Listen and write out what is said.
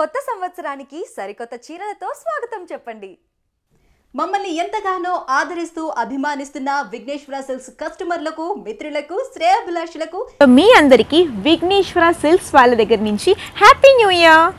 కొత్త సంవత్సరానికి సరికొత్త చీరలతో స్వాగతం చెప్పండి మమ్మల్ని ఎంతగానో ఆదరిస్తూ అభిమానిస్తున్న విఘ్నేశ్వర సిల్క్స్ కస్టమర్లకు మిత్రులకు శ్రేయాభిలాషులకు మీ అందరికీ విఘ్నేశ్వర సిల్క్స్ వాళ్ళ దగ్గర నుంచి హ్యాపీ న్యూ ఇయర్